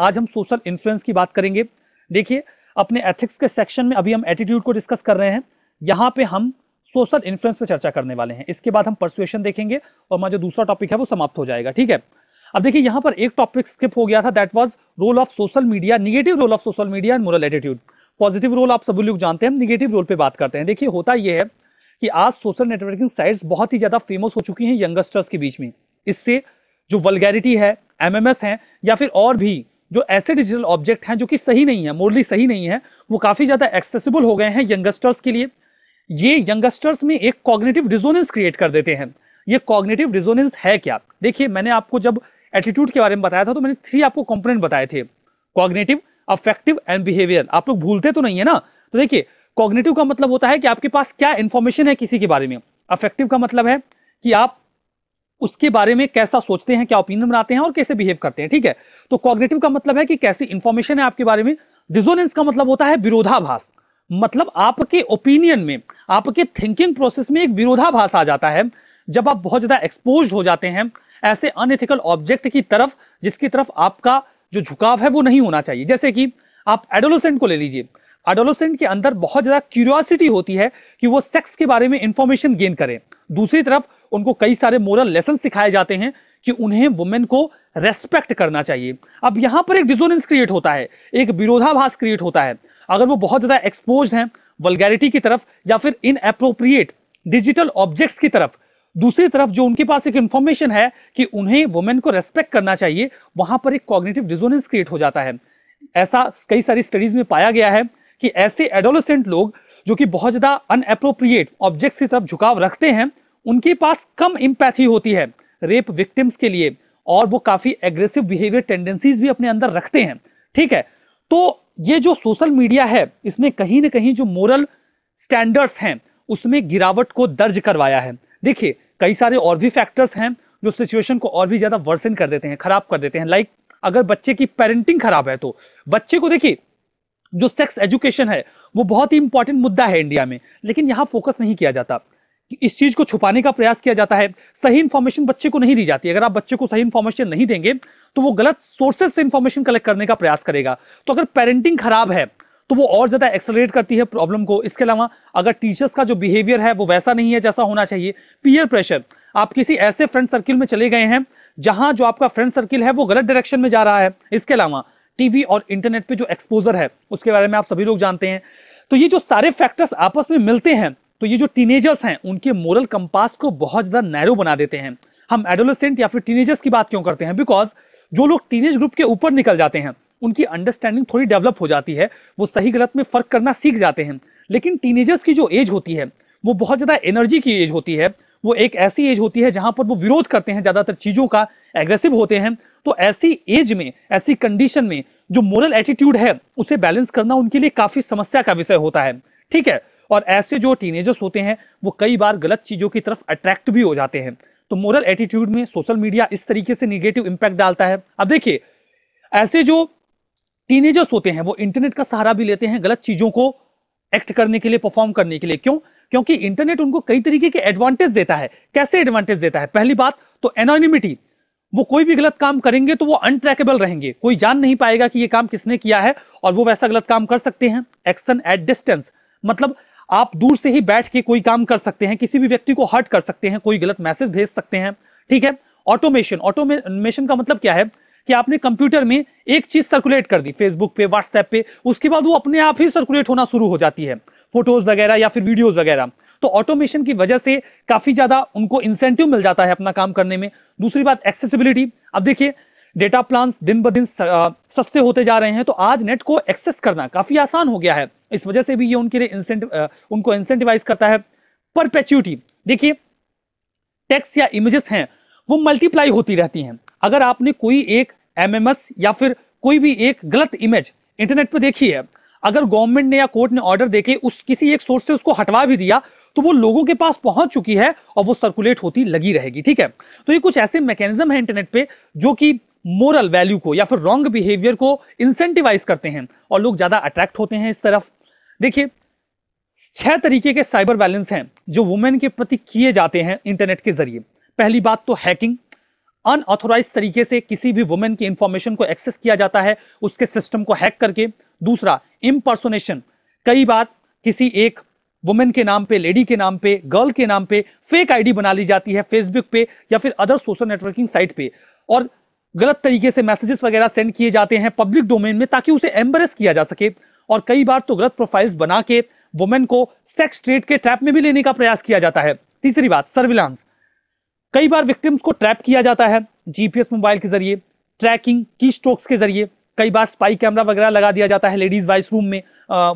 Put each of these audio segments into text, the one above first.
आज हम social influence की बात करेंगे देखिए अपने एथिक्स के सेक्शन में अभी हम एटीट्यूड को डिस्कस कर रहे हैं यहाँ पे हम सोशल इन्फ्लुएंस पे चर्चा करने वाले हैं इसके बाद हम परसुएशन देखेंगे और हमारा जो दूसरा टॉपिक है वो समाप्त हो जाएगा ठीक है अब देखिए यहाँ पर एक टॉपिक स्किप हो गया था that was role of social media negative role of social media and moral attitude positive role आप सभी लोग जानते हैं निगेटिव रोल पर बात करते हैं देखिए होता यह है कि आज सोशल नेटवर्किंग साइट्स बहुत ही ज़्यादा फेमस हो चुकी हैं यंगस्टर्स के बीच में इससे जो वलगैरिटी है एमएमएस हैं या फिर और भी जो ऐसे डिजिटल ऑब्जेक्ट हैं जो कि सही नहीं है मोरली सही नहीं है वो काफ़ी ज़्यादा एक्सेसिबल हो गए हैं यंगस्टर्स के लिए ये यंगस्टर्स में एक कॉग्नेटिव डिजोनेंस क्रिएट कर देते हैं ये कॉग्नेटिव डिजोनेंस है क्या देखिए मैंने आपको जब एटीट्यूड के बारे में बताया था तो मैंने थ्री आपको कॉम्पोनेंट बताए थे कॉग्नेटिव अफेक्टिव एंड बिहेवियर आप लोग भूलते तो नहीं है ना तो देखिए कॉग्नेटिव का मतलब होता है कि आपके पास क्या इन्फॉर्मेशन है किसी के बारे में अफेक्टिव का मतलब है कि आप उसके बारे में कैसा सोचते हैं क्या ओपिनियन बनाते हैं और कैसे बिहेव करते हैं ठीक है तो कॉग्नेटिव का मतलब है कि कैसी इंफॉर्मेशन है आपके बारे में डिजोनेंस का मतलब होता है विरोधाभास मतलब आपके ओपिनियन में आपके थिंकिंग प्रोसेस में एक विरोधाभास आ जाता है जब आप बहुत ज्यादा एक्सपोज हो जाते हैं ऐसे अनएथिकल ऑब्जेक्ट की तरफ जिसकी तरफ आपका जो झुकाव है वो नहीं होना चाहिए जैसे कि आप एडोलोसेंट को ले लीजिए अडोलोसेंट के अंदर बहुत ज़्यादा क्यूरियोसिटी होती है कि वो सेक्स के बारे में इंफॉर्मेशन गेन करें दूसरी तरफ उनको कई सारे मोरल लेसन सिखाए जाते हैं कि उन्हें वुमेन को रेस्पेक्ट करना चाहिए अब यहाँ पर एक डिजोनेंस क्रिएट होता है एक विरोधाभास क्रिएट होता है अगर वो बहुत ज़्यादा एक्सपोज हैं वलगैरिटी की तरफ या फिर इनअप्रोप्रिएट डिजिटल ऑब्जेक्ट्स की तरफ दूसरी तरफ जो उनके पास एक इंफॉर्मेशन है कि उन्हें वुमेन को रेस्पेक्ट करना चाहिए वहां पर एक कॉग्निटिव डिजोनेंस क्रिएट हो जाता है ऐसा कई सारी स्टडीज में पाया गया है कि ऐसे एडोलोसेंट लोग जो कि बहुत ज़्यादा अनएप्रोप्रिएट ऑब्जेक्ट्स की तरफ झुकाव रखते हैं उनके पास कम इम्पैथी होती है रेप विक्टिम्स के लिए और वो काफ़ी एग्रेसिव बिहेवियर टेंडेंसीज भी अपने अंदर रखते हैं ठीक है तो ये जो सोशल मीडिया है इसने कहीं ना कहीं जो मोरल स्टैंडर्ड्स हैं उसमें गिरावट को दर्ज करवाया है देखिए कई सारे और भी फैक्टर्स हैं जो सिचुएशन को और भी ज़्यादा वर्सन कर देते हैं खराब कर देते हैं लाइक अगर बच्चे की पेरेंटिंग खराब है तो बच्चे को देखिए जो सेक्स एजुकेशन है वो बहुत ही इंपॉर्टेंट मुद्दा है इंडिया में लेकिन यहाँ फोकस नहीं किया जाता कि इस चीज़ को छुपाने का प्रयास किया जाता है सही इन्फॉर्मेशन बच्चे को नहीं दी जाती अगर आप बच्चे को सही इन्फॉर्मेशन नहीं देंगे तो वो गलत सोर्सेज से इंफॉर्मेशन कलेक्ट करने का प्रयास करेगा तो अगर पेरेंटिंग खराब है तो वो और ज़्यादा एक्सलरेट करती है प्रॉब्लम को इसके अलावा अगर टीचर्स का जो बिहेवियर है वो वैसा नहीं है जैसा होना चाहिए पीयर प्रेशर आप किसी ऐसे फ्रेंड सर्किल में चले गए हैं जहां जो आपका फ्रेंड सर्किल है वो गलत डायरेक्शन में जा रहा है इसके अलावा टीवी और इंटरनेट पे जो एक्सपोजर है उसके बारे में आप सभी लोग जानते हैं तो ये जो सारे फैक्टर्स आपस में मिलते हैं तो ये जो टीनेजर्स हैं उनके मोरल कंपास को बहुत ज़्यादा नैरो बना देते हैं हम एडोलसेंट या फिर टीनेजर्स की बात क्यों करते हैं बिकॉज जो लोग टीनेज ग्रुप के ऊपर निकल जाते हैं उनकी अंडरस्टैंडिंग थोड़ी डेवलप हो जाती है वो सही गलत में फ़र्क करना सीख जाते हैं लेकिन टीनेजर्स की जो एज होती है वो बहुत ज़्यादा एनर्जी की एज होती है वो एक ऐसी एज होती है जहाँ पर वो विरोध करते हैं ज़्यादातर चीज़ों का एग्रेसिव होते हैं तो ऐसी एज में ऐसी कंडीशन में जो मोरल एटीट्यूड है उसे बैलेंस करना उनके लिए काफी समस्या का विषय होता है ठीक है और ऐसे जो टीनेजर्स होते हैं वो कई बार गलत चीज़ों की तरफ अट्रैक्ट भी हो जाते हैं तो मोरल एटीट्यूड में सोशल मीडिया इस तरीके से निगेटिव इंपैक्ट डालता है अब देखिए ऐसे जो टीनेजर्स होते हैं वो इंटरनेट का सहारा भी लेते हैं गलत चीज़ों को एक्ट करने के लिए परफॉर्म करने के लिए क्यों क्योंकि इंटरनेट उनको कई तरीके के एडवांटेज देता है कैसे एडवांटेज देता है पहली बात तो एनोनिमिटी वो कोई भी गलत काम करेंगे तो वो अनट्रैकेबल रहेंगे कोई जान नहीं पाएगा कि ये काम किसने किया है और वो वैसा गलत काम कर सकते हैं एक्शन एट डिस्टेंस मतलब आप दूर से ही बैठ के कोई काम कर सकते हैं किसी भी व्यक्ति को हर्ट कर सकते हैं कोई गलत मैसेज भेज सकते हैं ठीक है ऑटोमेशन ऑटोमेशन का मतलब क्या है कि आपने कंप्यूटर में एक चीज सर्कुलेट कर दी फेसबुक पे व्हाट्सएप पे उसके बाद वो अपने आप ही सर्कुलेट होना शुरू हो जाती है फोटोज वगैरह या फिर वीडियोज वगैरह तो ऑटोमेशन की वजह से काफी ज्यादा उनको इंसेंटिव मिल जाता है अपना काम करने में दूसरी बात एक्सेसिबिलिटी अब देखिए डेटा प्लान दिन ब दिन सस्ते होते जा रहे हैं तो आज नेट को एक्सेस करना काफी आसान हो गया है इस वजह से भी ये उनके लिए इंसेंटिव उनको इंसेंटिवाइज करता है परपेच्यूटी देखिए टेक्स्ट या इमेजेस हैं वो मल्टीप्लाई होती रहती हैं अगर आपने कोई एक एमएमएस या फिर कोई भी एक गलत इमेज इंटरनेट पर देखी है अगर गवर्नमेंट ने या कोर्ट ने ऑर्डर देखे उस किसी एक सोर्स से उसको हटवा भी दिया तो वो लोगों के पास पहुंच चुकी है और वो सर्कुलेट होती लगी रहेगी ठीक है तो ये कुछ ऐसे मैकेनिज्म है इंटरनेट पे जो कि मोरल वैल्यू को या फिर रॉन्ग बिहेवियर को इंसेंटिवाइज करते हैं और लोग ज़्यादा अट्रैक्ट होते हैं इस तरफ देखिए छह तरीके के साइबर वैलेंस हैं जो वुमेन के प्रति किए जाते हैं इंटरनेट के जरिए पहली बात तो हैकिंग अनऑथोराइज तरीके से किसी भी वुमेन की इंफॉर्मेशन को एक्सेस किया जाता है उसके सिस्टम को हैक करके दूसरा इम्पर्सोनेशन कई बार किसी एक वुमेन के नाम पे लेडी के नाम पे गर्ल के नाम पे फेक आईडी बना ली जाती है फेसबुक पे या फिर अदर सोशल नेटवर्किंग साइट पे और गलत तरीके से मैसेजेस वगैरह सेंड किए जाते हैं पब्लिक डोमेन में ताकि उसे एम्बरेस किया जा सके और कई बार तो गलत प्रोफाइल्स बना के वुमेन को सेक्स ट्रेड के ट्रैप में भी लेने का प्रयास किया जाता है तीसरी बात सर्विलांस कई बार विक्टिम्स को ट्रैप किया जाता है जीपीएस मोबाइल के जरिए ट्रैकिंग की स्ट्रोक्स के जरिए कई बार स्पाई कैमरा वगैरह लगा दिया जाता है लेडीज वाइस रूम में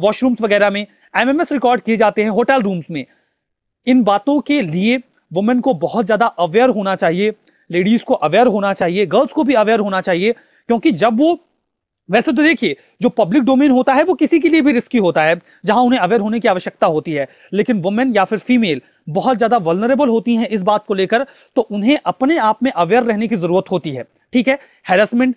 वॉशरूम्स वगैरह में एमएमएस रिकॉर्ड किए जाते हैं होटल रूम्स में इन बातों के लिए वुमेन को बहुत ज़्यादा अवेयर होना चाहिए लेडीज़ को अवेयर होना चाहिए गर्ल्स को भी अवेयर होना चाहिए क्योंकि जब वो वैसे तो देखिए जो पब्लिक डोमेन होता है वो किसी के लिए भी रिस्की होता है जहां उन्हें अवेयर होने की आवश्यकता होती है लेकिन वुमेन या फिर फीमेल बहुत ज़्यादा वल्नरेबल होती हैं इस बात को लेकर तो उन्हें अपने आप में अवेयर रहने की ज़रूरत होती है ठीक है हेरसमेंट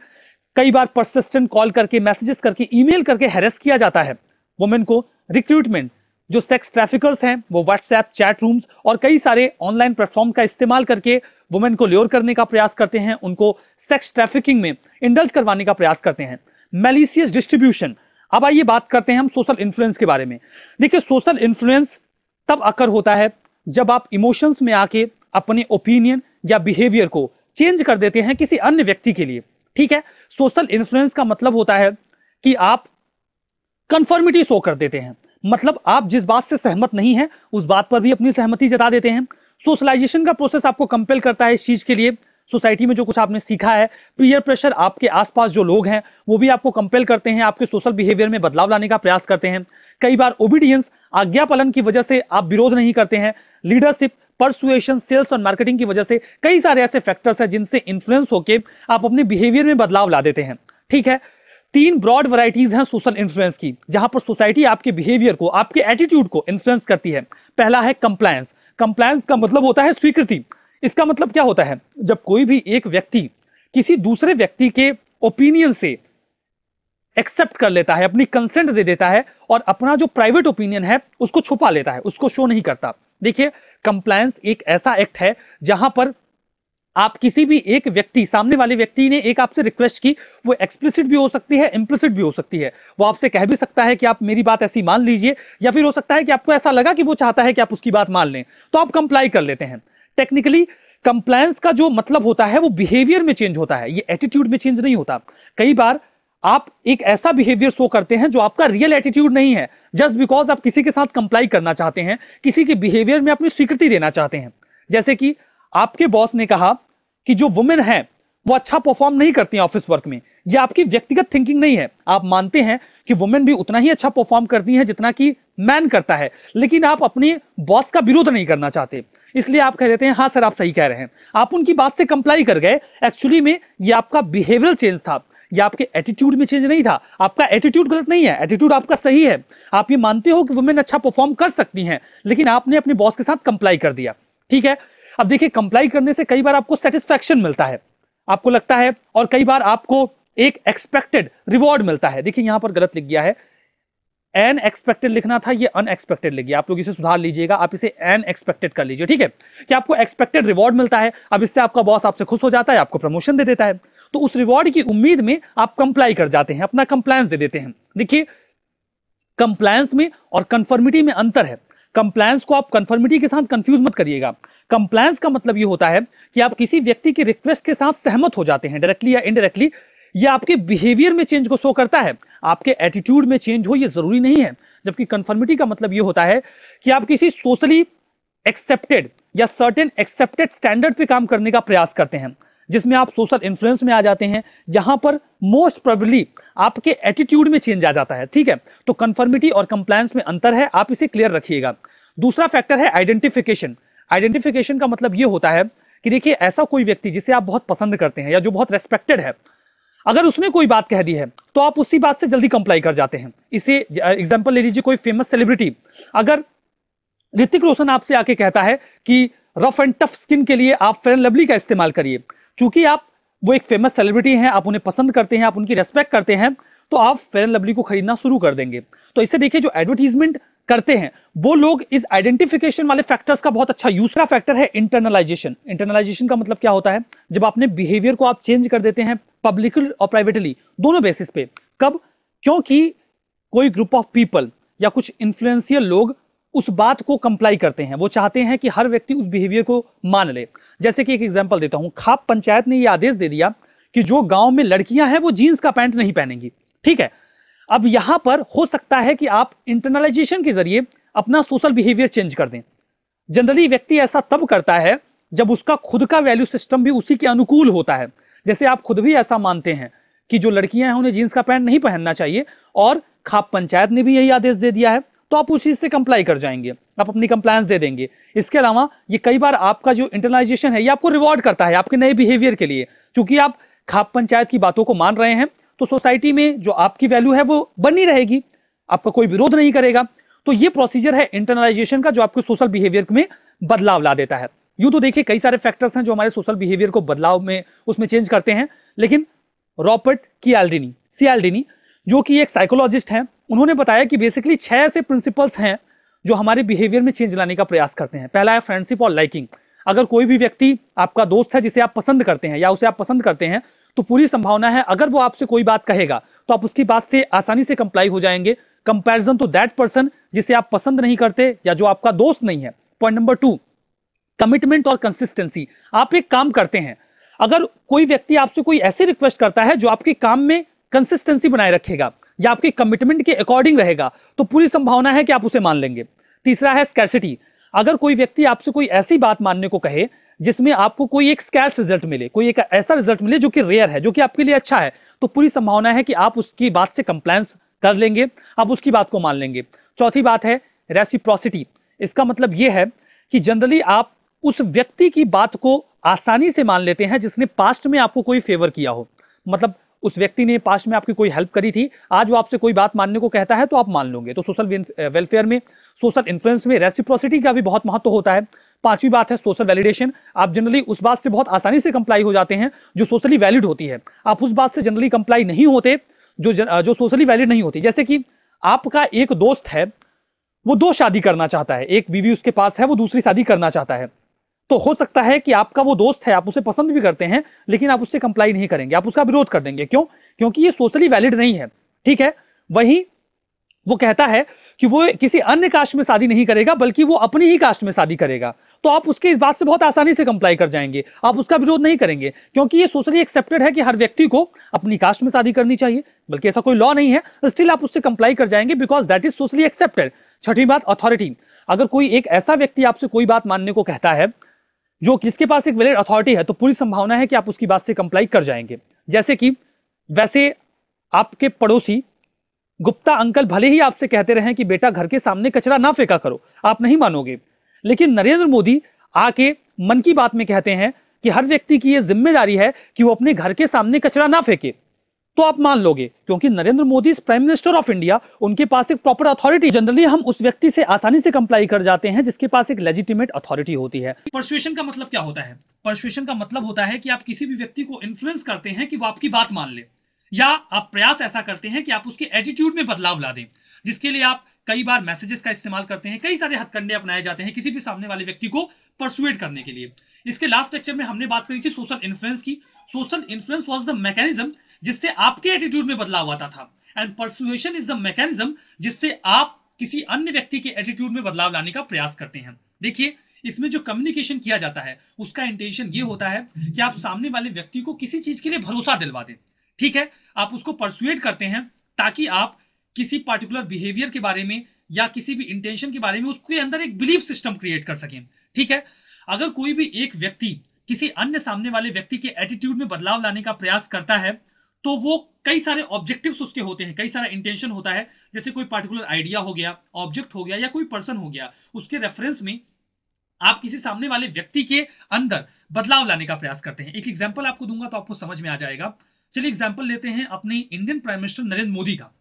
कई बार परसिस्टेंट कॉल करके मैसेजेस करके ईमेल करके हैरेस किया जाता है वुमेन को रिक्रूटमेंट जो सेक्स ट्रैफिकर्स हैं वो व्हाट्सएप चैट रूम्स और कई सारे ऑनलाइन प्लेटफॉर्म का इस्तेमाल करके वुमेन को ल्योर करने का प्रयास करते हैं उनको सेक्स ट्रैफिकिंग में इंडल्ज करवाने का प्रयास करते हैं मेलिसियस डिस्ट्रीब्यूशन अब आइए बात करते हैं हम सोशल इन्फ्लुएंस के बारे में देखिए सोशल इन्फ्लुएंस तब अकर होता है जब आप इमोशंस में आके अपने ओपिनियन या बिहेवियर को चेंज कर देते हैं किसी अन्य व्यक्ति के लिए ठीक है सोशल इन्फ्लुएंस का मतलब होता है कि आप कन्फर्मिटी शो कर देते हैं मतलब आप जिस बात से सहमत नहीं है उस बात पर भी अपनी सहमति जता देते हैं सोशलाइजेशन का प्रोसेस आपको कंपेल करता है इस चीज़ के लिए सोसाइटी में जो कुछ आपने सीखा है पीयर प्रेशर आपके आसपास जो लोग हैं वो भी आपको कंपेल करते हैं आपके सोशल बिहेवियर में बदलाव लाने का प्रयास करते हैं कई बार ओबीडियंस आज्ञा पालन की वजह से आप विरोध नहीं करते हैं लीडरशिप परसुएशन सेल्स और मार्केटिंग की वजह से कई सारे ऐसे फैक्टर्स हैं जिनसे इन्फ्लुएंस होकर आप अपने बिहेवियर में बदलाव ला देते हैं ठीक है तीन ब्रॉड वराइटीज हैं सोशल इन्फ्लुएंस की जहां पर सोसाइटी आपके बिहेवियर को आपके एटीट्यूड को इन्फ्लुएंस करती है पहला है कंप्लायंस कंप्लायंस का मतलब होता है स्वीकृति इसका मतलब क्या होता है जब कोई भी एक व्यक्ति किसी दूसरे व्यक्ति के ओपिनियन से एक्सेप्ट कर लेता है अपनी कंसेंट दे देता है और अपना जो प्राइवेट ओपिनियन है उसको छुपा लेता है उसको शो नहीं करता देखिए कंप्लायंस एक ऐसा एक्ट है जहां पर आप किसी भी एक व्यक्ति सामने वाले व्यक्ति ने एक आपसे रिक्वेस्ट की वो एक्सप्लिसिट भी हो सकती है इम्प्लिसिट भी हो सकती है वो आपसे कह भी सकता है कि आप मेरी बात ऐसी मान लीजिए या फिर हो सकता है कि आपको ऐसा लगा कि वो चाहता है कि आप उसकी बात मान लें तो आप कंप्लाई कर लेते हैं टेक्निकली कंप्लायंस का जो मतलब होता है वो बिहेवियर में चेंज होता है ये एटीट्यूड में चेंज नहीं होता कई बार आप एक ऐसा बिहेवियर शो करते हैं जो आपका रियल एटीट्यूड नहीं है जस्ट बिकॉज आप किसी के साथ कंप्लाई करना चाहते हैं किसी के बिहेवियर में अपनी स्वीकृति देना चाहते हैं जैसे कि आपके बॉस ने कहा कि जो वुमेन है वो अच्छा परफॉर्म नहीं करती ऑफिस वर्क में ये आपकी व्यक्तिगत थिंकिंग नहीं है आप मानते हैं कि वुमेन भी उतना ही अच्छा परफॉर्म करती है जितना कि मैन करता है लेकिन आप अपने बॉस का विरोध नहीं करना चाहते इसलिए आप कह देते हैं हाँ सर आप सही कह रहे हैं आप उनकी बात से कंप्लाई कर गए एक्चुअली में ये आपका बिहेवियरल चेंज था यह आपके एटीट्यूड में चेंज नहीं था आपका एटीट्यूड गलत नहीं है एटीट्यूड आपका सही है आप ये मानते हो कि वुमेन अच्छा परफॉर्म कर सकती हैं लेकिन आपने अपने बॉस के साथ कंप्लाई कर दिया ठीक है अब देखिए कंप्लाई करने से कई बार आपको सेटिस्फेक्शन मिलता है आपको लगता है और कई बार आपको एक एक्सपेक्टेड रिवॉर्ड मिलता है देखिए यहां पर गलत लिख गया है एन एक्सपेक्टेड लिखना था ये अनएक्सपेक्टेड लिख गया आप लोग इसे सुधार लीजिएगा आप इसे एन एक्सपेक्टेड कर लीजिए ठीक है कि आपको एक्सपेक्टेड रिवॉर्ड मिलता है अब इससे आपका बॉस आपसे खुश हो जाता है आपको प्रमोशन दे देता है तो उस रिवॉर्ड की उम्मीद में आप कंप्लाई कर जाते हैं अपना कंप्लायंस दे देते हैं देखिए कंप्लायंस में और कंफर्मिटी में अंतर है कंप्लायंस को आप कंफर्मिटी के साथ कंफ्यूज मत करिएगा कंप्लायंस का मतलब ये होता है कि आप किसी व्यक्ति की रिक्वेस्ट के साथ सहमत हो जाते हैं डायरेक्टली या इनडायरेक्टली यह आपके बिहेवियर में चेंज को शो करता है आपके एटीट्यूड में चेंज हो ये जरूरी नहीं है जबकि कंफर्मिटी का मतलब ये होता है कि आप किसी सोशली एक्सेप्टेड या सर्टेन एक्सेप्टेड स्टैंडर्ड पे काम करने का प्रयास करते हैं जिसमें आप सोशल इन्फ्लुएंस में आ जाते हैं जहां पर मोस्ट प्रॉबली आपके एटीट्यूड में चेंज आ जाता है ठीक है तो कन्फर्मिटी और कंप्लायंस में अंतर है आप इसे क्लियर रखिएगा दूसरा फैक्टर है आइडेंटिफिकेशन आइडेंटिफिकेशन का मतलब ये होता है कि देखिए ऐसा कोई व्यक्ति जिसे आप बहुत पसंद करते हैं या जो बहुत रेस्पेक्टेड है अगर उसने कोई बात कह दी है तो आप उसी बात से जल्दी कंप्लाई कर जाते हैं इसे एग्जाम्पल ले लीजिए कोई फेमस सेलिब्रिटी अगर ऋतिक रोशन आपसे आके कहता है कि रफ एंड टफ स्किन के लिए आप फेयर लवली का इस्तेमाल करिए चूंकि आप वो एक फेमस सेलिब्रिटी हैं आप उन्हें पसंद करते हैं आप उनकी रेस्पेक्ट करते हैं तो आप फेयर एंड लवली को खरीदना शुरू कर देंगे तो इससे देखिए जो एडवर्टीजमेंट करते हैं वो लोग इस आइडेंटिफिकेशन वाले फैक्टर्स का बहुत अच्छा दूसरा फैक्टर है इंटरनलाइजेशन इंटरनलाइजेशन का मतलब क्या होता है जब आपने बिहेवियर को आप चेंज कर देते हैं पब्लिकली और प्राइवेटली दोनों बेसिस पे कब क्योंकि कोई ग्रुप ऑफ पीपल या कुछ इन्फ्लुएंसियल लोग उस बात को कंप्लाई करते हैं वो चाहते हैं कि हर व्यक्ति उस बिहेवियर को मान ले जैसे कि एक एग्जाम्पल देता हूँ खाप पंचायत ने यह आदेश दे दिया कि जो गाँव में लड़कियां हैं वो जीन्स का पैंट नहीं पहनेंगी ठीक है अब यहां पर हो सकता है कि आप इंटरनलाइजेशन के जरिए अपना सोशल बिहेवियर चेंज कर दें जनरली व्यक्ति ऐसा तब करता है जब उसका खुद का वैल्यू सिस्टम भी उसी के अनुकूल होता है जैसे आप खुद भी ऐसा मानते हैं कि जो लड़कियां हैं उन्हें जीन्स का पैंट नहीं पहनना चाहिए और खाप पंचायत ने भी यही आदेश दे दिया है तो आप उस चीज़ से कंप्लाई कर जाएंगे आप अपनी कंप्लायंस दे देंगे इसके अलावा ये कई बार आपका जो इंटरनाइजेशन है ये आपको रिवॉर्ड करता है आपके नए बिहेवियर के लिए चूंकि आप खाप पंचायत की बातों को मान रहे हैं तो सोसाइटी में जो आपकी वैल्यू है वो बनी रहेगी आपका कोई विरोध नहीं करेगा तो ये प्रोसीजर है इंटरनलाइजेशन का जो आपके सोशल बिहेवियर में बदलाव ला देता है यूं तो देखिए कई सारे फैक्टर्स हैं जो हमारे सोशल बिहेवियर को बदलाव में उसमें चेंज करते हैं लेकिन रॉबर्ट कियाल्डिनी सियाल्डिनी जो कि एक साइकोलॉजिस्ट हैं उन्होंने बताया कि बेसिकली छह ऐसे प्रिंसिपल्स हैं जो हमारे बिहेवियर में चेंज लाने का प्रयास करते हैं पहला है फ्रेंडशिप और लाइकिंग अगर कोई भी व्यक्ति आपका दोस्त है जिसे आप पसंद करते हैं या उसे आप पसंद करते हैं तो पूरी संभावना है अगर वो आपसे कोई बात कहेगा तो आप उसकी बात से आसानी से कंप्लाई हो जाएंगे कंपैरिजन टू दैट पर्सन जिसे आप पसंद नहीं करते या जो आपका दोस्त नहीं है पॉइंट नंबर टू कमिटमेंट और कंसिस्टेंसी आप एक काम करते हैं अगर कोई व्यक्ति आपसे कोई ऐसी रिक्वेस्ट करता है जो आपके काम में कंसिस्टेंसी बनाए रखेगा या आपके कमिटमेंट के अकॉर्डिंग रहेगा तो पूरी संभावना है कि आप उसे मान लेंगे तीसरा है स्कैरसिटी अगर कोई व्यक्ति आपसे कोई ऐसी बात मानने को कहे जिसमें आपको कोई एक स्कैस रिजल्ट मिले कोई एक ऐसा रिजल्ट मिले जो कि रेयर है जो कि आपके लिए अच्छा है तो पूरी संभावना है कि आप उसकी बात से कंप्लायंस कर लेंगे आप उसकी बात को मान लेंगे चौथी बात है रेसिप्रोसिटी इसका मतलब ये है कि जनरली आप उस व्यक्ति की बात को आसानी से मान लेते हैं जिसने पास्ट में आपको कोई फेवर किया हो मतलब उस व्यक्ति ने पास में आपकी कोई हेल्प करी थी आज वो आपसे कोई बात मानने को कहता है तो आप मान लोगे तो सोशल वेलफेयर में सोशल इन्फ्लुएंस में रेसिप्रोसिटी का भी बहुत महत्व होता है पांचवी बात है सोशल वैलिडेशन आप जनरली उस बात से बहुत आसानी से कंप्लाई हो जाते हैं जो सोशली वैलिड होती है आप उस बात से जनरली कंप्लाई नहीं होते जो जन, जो सोशली वैलिड नहीं होती जैसे कि आपका एक दोस्त है वो दो शादी करना चाहता है एक बीवी उसके पास है वो दूसरी शादी करना चाहता है तो हो सकता है कि आपका वो दोस्त है आप उसे पसंद भी करते हैं लेकिन आप उससे कंप्लाई नहीं करेंगे आप उसका विरोध कर देंगे क्यों क्योंकि ये सोशली वैलिड नहीं है ठीक है वही वो कहता है कि वो किसी अन्य कास्ट में शादी नहीं करेगा बल्कि वो अपनी ही कास्ट में शादी करेगा तो आप उसके इस बात से बहुत आसानी से कंप्लाई कर जाएंगे आप उसका विरोध नहीं करेंगे क्योंकि ये सोशली एक्सेप्टेड है कि हर व्यक्ति को अपनी कास्ट में शादी करनी चाहिए बल्कि ऐसा कोई लॉ नहीं है स्टिल आप उससे कंप्लाई कर जाएंगे because that is socially accepted छठी बात अथॉरिटी अगर कोई एक ऐसा व्यक्ति आपसे कोई बात मानने को कहता है जो किसके पास एक वैलिड अथॉरिटी है तो पूरी संभावना है कि आप उसकी बात से कंप्लाई कर जाएंगे जैसे कि वैसे आपके पड़ोसी गुप्ता अंकल भले ही आपसे कहते रहे कि बेटा घर के सामने कचरा ना फेंका करो आप नहीं मानोगे लेकिन नरेंद्र मोदी आके मन की बात में कहते हैं कि हर व्यक्ति की ये जिम्मेदारी है कि वो अपने घर के सामने कचरा ना फेंके तो आप मान लोगे क्योंकि Narendra Modi prime minister of India उनके पास एक प्रॉपर अथॉरिटी जनरली हम उस व्यक्ति से आसानी से कंप्लाई कर जाते हैं जिसके पास एक लेजिटिमेट अथॉरिटी होती है परसुएशन का मतलब क्या होता है परसुएशन का मतलब होता है कि आप किसी भी व्यक्ति को इन्फ्लुएंस करते हैं कि वो आपकी बात मान ले या आप प्रयास ऐसा करते हैं कि आप उसके एटीट्यूड में बदलाव ला दें जिसके लिए आप कई बार मैसेजेस का इस्तेमाल करते हैं कई सारे हथकंडे अपनाए जाते हैं किसी भी सामने वाले व्यक्ति को परसुएट करने के लिए इसके लास्ट लेक्चर में हमने बात करी थी सोशल इन्फ्लुएंस की social influence was the mechanism जिससे आपके एटीट्यूड में बदलाव आता था and persuasion is the mechanism जिससे आप किसी अन्य व्यक्ति के एटीट्यूड में बदलाव लाने का प्रयास करते हैं देखिए इसमें जो कम्युनिकेशन किया जाता है उसका इंटेंशन ये होता है कि आप सामने वाले व्यक्ति को किसी चीज के लिए भरोसा दिलवा दें ठीक है आप उसको परसुएट करते हैं ताकि आप किसी पार्टिकुलर बिहेवियर के बारे में या किसी भी इंटेंशन के बारे में उसके अंदर एक बिलीफ सिस्टम क्रिएट कर सकें ठीक है अगर कोई भी एक व्यक्ति किसी अन्य सामने वाले व्यक्ति के एटीट्यूड में बदलाव लाने का प्रयास करता है तो वो कई सारे ऑब्जेक्टिव्स उसके होते हैं कई सारा इंटेंशन होता है जैसे कोई पर्टिकुलर आइडिया हो गया ऑब्जेक्ट हो गया या कोई पर्सन हो गया उसके रेफरेंस में आप किसी सामने वाले व्यक्ति के अंदर बदलाव लाने का प्रयास करते हैं एक एग्जाम्पल आपको दूंगा तो आपको समझ में आ जाएगा चलिए एग्जाम्पल लेते हैं अपने Indian prime minister Narendra Modi का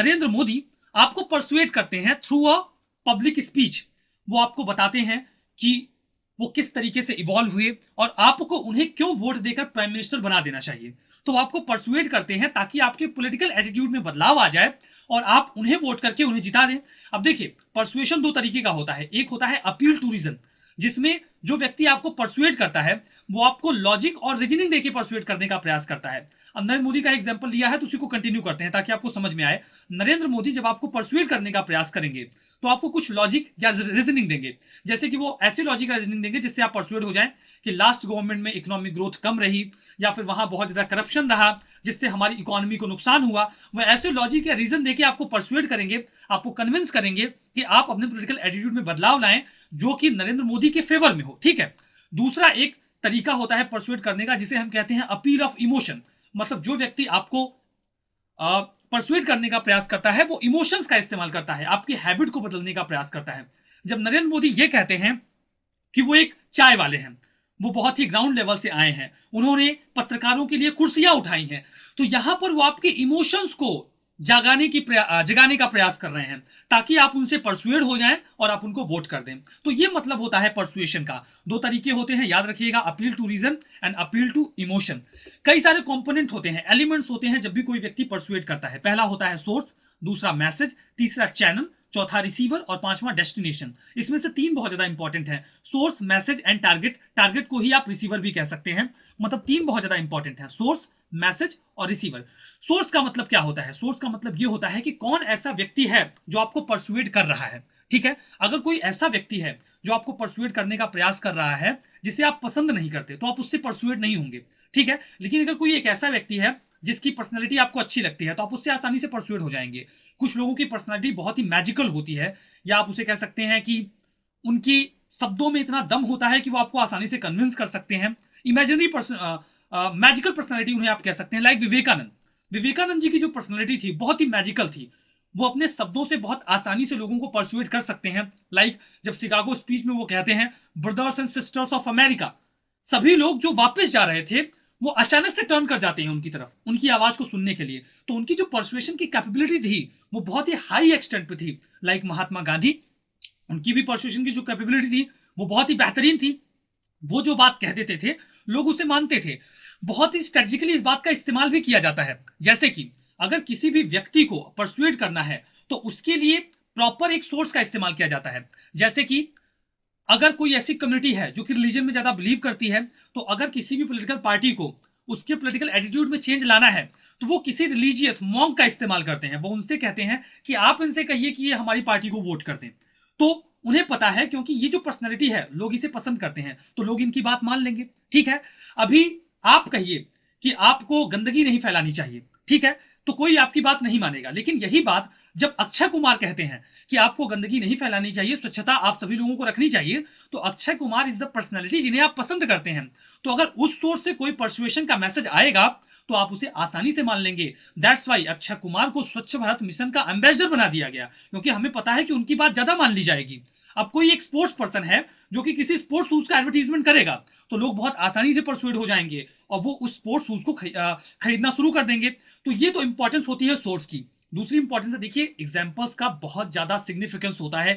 नरेंद्र मोदी आपको परसुएट करते हैं थ्रू अ पब्लिक स्पीच वो आपको बताते हैं कि वो किस तरीके से इवॉल्व हुए और आपको उन्हें क्यों वोट देकर प्राइम मिनिस्टर बना देना चाहिए तो आपको परसुएट करते हैं ताकि आपके पोलिटिकल एटीट्यूड में बदलाव आ जाए और आप उन्हें वोट करके उन्हें जिता दें अब देखिए परसुएशन दो तरीके का होता है एक होता है अपील टू रीजन जिसमें जो व्यक्ति आपको परसुएट करता है वो आपको लॉजिक और रीजनिंग देके परसुएट करने का प्रयास करता है अब नरेंद्र मोदी का एग्जाम्पल लिया है तो उसी को कंटिन्यू करते हैं ताकि आपको समझ में आए नरेंद्र मोदी जब आपको परसुएट करने का प्रयास करेंगे तो आपको कुछ लॉजिक या रीजनिंग देंगे जैसे कि वो ऐसे लॉजिक या रीजनिंग देंगे जिससे आप परसुएट हो जाए कि लास्ट गवर्नमेंट में इकोनॉमिक ग्रोथ कम रही या फिर वहां बहुत ज़्यादा करप्शन रहा जिससे हमारी इकोनॉमी को नुकसान हुआ वह ऐसे लॉजिक या रीज़न देके आपको परसुएट करेंगे आपको कन्विंस करेंगे कि आप अपने पोलिटिकल एटीट्यूड में बदलाव लाएं जो कि नरेंद्र मोदी के फेवर में हो ठीक है दूसरा एक तरीका होता है परसुएट करने का जिसे हम कहते हैं अपील ऑफ इमोशन मतलब जो व्यक्ति आपको परसुएट करने का प्रयास करता है वो इमोशंस का इस्तेमाल करता है आपकी हैबिट को बदलने का प्रयास करता है जब नरेंद्र मोदी ये कहते हैं कि वो एक चाय वाले हैं वो बहुत ही ग्राउंड लेवल से आए हैं उन्होंने पत्रकारों के लिए कुर्सियां उठाई हैं तो यहाँ पर वो आपके इमोशंस को जगाने की जगाने का प्रयास कर रहे हैं ताकि आप उनसे परसुएड हो जाएं और आप उनको वोट कर दें तो ये मतलब होता है परसुएशन का दो तरीके होते हैं याद रखिएगा appeal to reason and appeal to emotion कई सारे कंपोनेंट होते हैं एलिमेंट्स होते हैं जब भी कोई व्यक्ति परसुएड करता है पहला होता है सोर्स दूसरा मैसेज तीसरा चैनल चौथा रिसीवर और पांचवा डेस्टिनेशन इसमें से तीन बहुत ज्यादा इंपॉर्टेंट है source message and target target को ही आप रिसीवर भी कह सकते हैं मतलब तीन बहुत ज्यादा इंपॉर्टेंट है सोर्स मैसेज और रिसीवर सोर्स का मतलब क्या होता है सोर्स का मतलब ये होता है कि कौन ऐसा व्यक्ति है जो आपको परसुएट कर रहा है ठीक है अगर कोई ऐसा व्यक्ति है जो आपको परसुएट करने का प्रयास कर रहा है जिसे आप पसंद नहीं करते तो आप उससे परसुएट नहीं होंगे ठीक है लेकिन अगर कोई एक ऐसा व्यक्ति है जिसकी पर्सनैलिटी आपको अच्छी लगती है तो आप उससे आसानी से परसुएट हो जाएंगे कुछ लोगों की पर्सनैलिटी बहुत ही मैजिकल होती है या आप उसे कह सकते हैं कि उनकी शब्दों में इतना दम होता है कि वो आपको आसानी से कन्विंस कर सकते हैं इमेजिनरी मैजिकल पर्सनैलिटी उन्हें आप कह सकते हैं लाइक विवेकानंद विवेकानंद जी की जो पर्सनैलिटी थी बहुत ही मैजिकल थी वो अपने शब्दों से बहुत आसानी से लोगों को परसुएट कर सकते हैं लाइक like, जब शिकागो स्पीच में वो कहते हैं brothers and sisters of America सभी लोग जो वापस जा रहे थे वो अचानक से टर्न कर जाते हैं उनकी तरफ उनकी आवाज को सुनने के लिए तो उनकी जो परसुएशन की कैपेबिलिटी थी वो बहुत ही हाई एक्सटेंट पे थी लाइक महात्मा गांधी उनकी भी परसुएशन की जो कैपेबिलिटी थी वो बहुत ही बेहतरीन थी वो जो बात कह देते थे लोग उसे मानते थे बहुत ही स्ट्रेटजिकली इस बात का इस्तेमाल भी किया जाता है जैसे कि अगर किसी भी व्यक्ति को परसुएट करना है तो उसके लिए प्रॉपर एक सोर्स का इस्तेमाल किया जाता है जैसे कि अगर कोई ऐसी कम्युनिटी है जो कि रिलीजन में ज्यादा बिलीव करती है तो अगर किसी भी पोलिटिकल पार्टी को उसके पोलिटिकल एटीट्यूड में चेंज लाना है तो वो किसी रिलीजियस मॉन्ग का इस्तेमाल करते हैं वो उनसे कहते हैं कि आप इनसे कहिए कि ये हमारी पार्टी को वोट कर दें तो उन्हें पता है क्योंकि ये जो पर्सनैलिटी है लोग इसे पसंद करते हैं तो लोग इनकी बात मान लेंगे ठीक है अभी आप कहिए कि आपको गंदगी नहीं फैलानी चाहिए ठीक है तो कोई आपकी बात नहीं मानेगा लेकिन यही बात जब अक्षय कुमार कहते हैं कि आपको गंदगी नहीं फैलानी चाहिए स्वच्छता आप सभी लोगों को रखनी चाहिए तो Akshay Kumar is the personality जिन्हें आप पसंद करते हैं तो अगर उस सोर्स से कोई परसुएशन का मैसेज आएगा तो आप उसे आसानी से मान लेंगे दैट्स वाई अक्षय कुमार को स्वच्छ भारत मिशन का एम्बेसडर बना दिया गया क्योंकि हमें पता है कि उनकी बात ज्यादा मान ली जाएगी अब कोई एक स्पोर्ट्स पर्सन है जो कि किसी स्पोर्ट्स शूज का एडवर्टीजमेंट करेगा तो लोग बहुत आसानी से परसुएड हो जाएंगे और वो उस स्पोर्ट्स शूज को खरीदना शुरू कर देंगे तो ये तो इंपॉर्टेंस होती है सोर्स की दूसरी इंपॉर्टेंस देखिए एग्जाम्पल्स का बहुत ज्यादा सिग्निफिकेंस होता है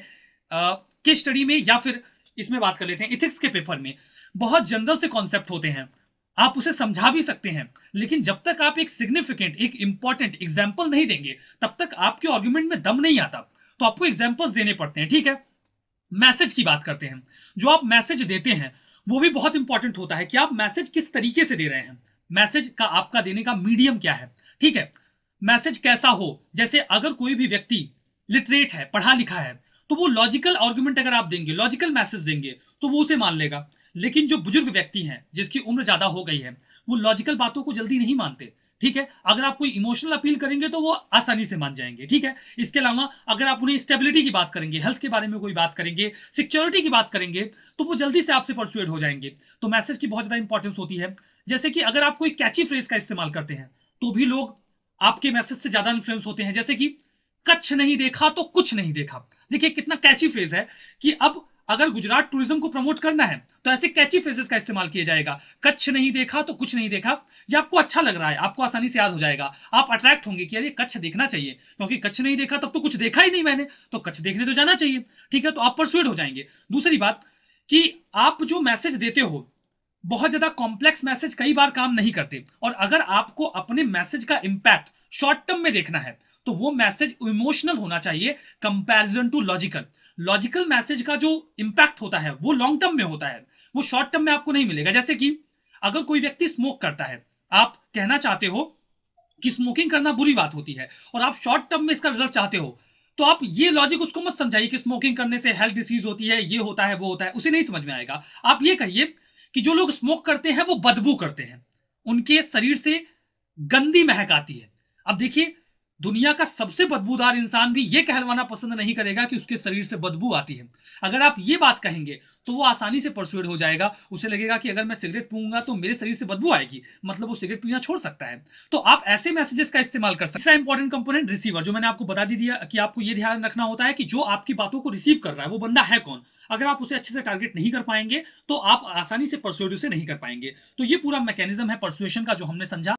के स्टडी में या फिर इसमें बात कर लेते हैं इथिक्स के पेपर में बहुत जनरल से कॉन्सेप्ट होते हैं आप उसे समझा भी सकते हैं लेकिन जब तक आप एक सिग्निफिकेंट एक इंपॉर्टेंट एग्जाम्पल नहीं देंगे तब तक आपके आर्ग्यूमेंट में दम नहीं आता तो आपको एग्जाम्पल्स देने पड़ते हैं ठीक है मैसेज की बात करते हैं जो आप मैसेज देते हैं वो भी बहुत इंपॉर्टेंट होता है कि आप मैसेज किस तरीके से दे रहे हैं मैसेज का आपका देने का मीडियम क्या है ठीक है मैसेज कैसा हो जैसे अगर कोई भी व्यक्ति लिटरेट है पढ़ा लिखा है तो वो लॉजिकल आर्ग्यूमेंट अगर आप देंगे लॉजिकल मैसेज देंगे तो वो उसे मान लेगा लेकिन जो बुजुर्ग व्यक्ति हैं जिसकी उम्र ज्यादा हो गई है वो लॉजिकल बातों को जल्दी नहीं मानते ठीक है अगर आप कोई इमोशनल अपील करेंगे तो वो आसानी से मान जाएंगे ठीक है इसके अलावा अगर आप उन्हें स्टेबिलिटी की बात करेंगे हेल्थ के बारे में कोई बात करेंगे सिक्योरिटी की बात करेंगे तो वो जल्दी से आपसे परसुएट हो जाएंगे तो मैसेज की बहुत ज़्यादा इंपॉर्टेंस होती है जैसे कि अगर आप कोई कैची फ्रेज का इस्तेमाल करते हैं तो भी लोग आपके मैसेज से ज़्यादा इन्फ्लुएंस होते हैं जैसे कि कच्छ नहीं देखा तो कुछ नहीं देखा देखिए कितना कैची फ्रेज है कि अब अगर गुजरात टूरिज्म को प्रमोट करना है तो ऐसे कैची फ्रेजेस का इस्तेमाल किया जाएगा कच्छ नहीं देखा तो कुछ नहीं देखा ये आपको अच्छा लग रहा है आपको आसानी से याद हो जाएगा आप अट्रैक्ट होंगे कि यार ये कच्छ देखना चाहिए क्योंकि कच्छ नहीं देखा तब तो कुछ देखा ही नहीं मैंने तो कच्छ देखने तो जाना चाहिए ठीक है तो आप परसुएड हो जाएंगे दूसरी बात कि आप जो मैसेज देते हो बहुत ज्यादा कॉम्प्लेक्स मैसेज कई बार काम नहीं करते और अगर आपको अपने मैसेज का इम्पैक्ट शॉर्ट टर्म में देखना है तो वो मैसेज इमोशनल होना चाहिए comparison to logical logical message का जो इम्पैक्ट होता है वो लॉन्ग टर्म में होता है वो शॉर्ट टर्म में आपको नहीं मिलेगा जैसे कि अगर कोई व्यक्ति स्मोक करता है आप कहना चाहते हो कि स्मोकिंग करना बुरी बात होती है और आप शॉर्ट टर्म में इसका रिजल्ट चाहते हो तो आप ये लॉजिक उसको मत समझाइए कि स्मोकिंग करने से हेल्थ डिसीज होती है ये होता है वो होता है उसे नहीं समझ में आएगा आप ये कहिए कि जो लोग स्मोक करते हैं वो बदबू करते हैं उनके शरीर से गंदी महक आती है अब देखिए दुनिया का सबसे बदबूदार इंसान भी यह कहलवाना पसंद नहीं करेगा कि उसके शरीर से बदबू आती है अगर आप ये बात कहेंगे तो वो आसानी से परसुएड हो जाएगा उसे लगेगा कि अगर मैं सिगरेट पीऊंगा तो मेरे शरीर से बदबू आएगी मतलब वो सिगरेट पीना छोड़ सकता है तो आप ऐसे मैसेजेस का इस्तेमाल कर सकते इंपॉर्टेंट कंपोनेंट रिसीवर जो मैंने आपको बता दी दिया कि आपको ये ध्यान रखना होता है कि जो आपकी बातों को रिसीव कर रहा है वो बंदा है कौन अगर आप उसे अच्छे से टारगेट नहीं कर पाएंगे तो आप आसानी से परसुएड उसे नहीं कर पाएंगे तो ये पूरा मैकेनिज्म है परसुएशन का जो हमने समझा